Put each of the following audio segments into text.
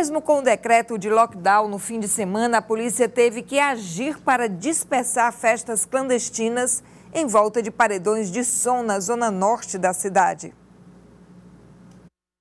Mesmo com o decreto de lockdown no fim de semana, a polícia teve que agir para dispersar festas clandestinas em volta de paredões de som na zona norte da cidade.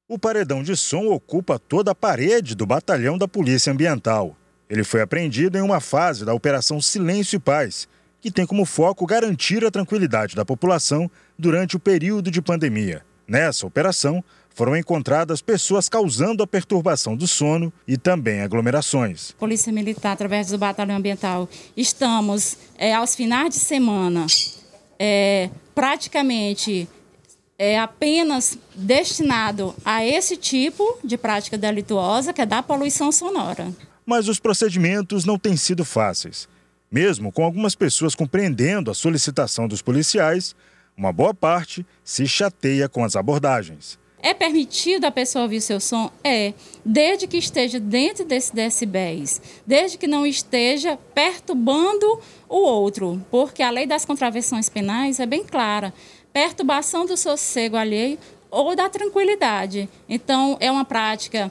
O paredão de som ocupa toda a parede do batalhão da Polícia Ambiental. Ele foi apreendido em uma fase da Operação Silêncio e Paz, que tem como foco garantir a tranquilidade da população durante o período de pandemia. Nessa operação, foram encontradas pessoas causando a perturbação do sono e também aglomerações. Polícia Militar, através do Batalhão Ambiental, estamos é, aos finais de semana é, praticamente é apenas destinado a esse tipo de prática delituosa, que é da poluição sonora. Mas os procedimentos não têm sido fáceis. Mesmo com algumas pessoas compreendendo a solicitação dos policiais, uma boa parte se chateia com as abordagens. É permitido a pessoa ouvir o seu som? É, desde que esteja dentro desses decibéis, desde que não esteja perturbando o outro, porque a lei das contravenções penais é bem clara: perturbação do sossego alheio ou da tranquilidade. Então, é uma prática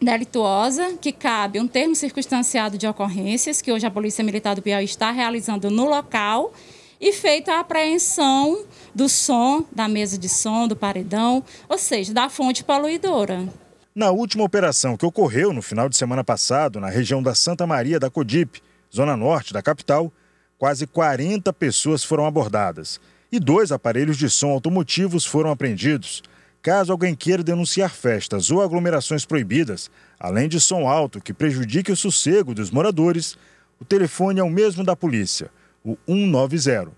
delituosa, que cabe um termo circunstanciado de ocorrências, que hoje a Polícia Militar do Piauí está realizando no local e feita a apreensão do som, da mesa de som, do paredão, ou seja, da fonte poluidora. Na última operação que ocorreu no final de semana passado, na região da Santa Maria da Codipe, zona norte da capital, quase 40 pessoas foram abordadas e dois aparelhos de som automotivos foram apreendidos. Caso alguém queira denunciar festas ou aglomerações proibidas, além de som alto que prejudique o sossego dos moradores, o telefone é o mesmo da polícia, o 190.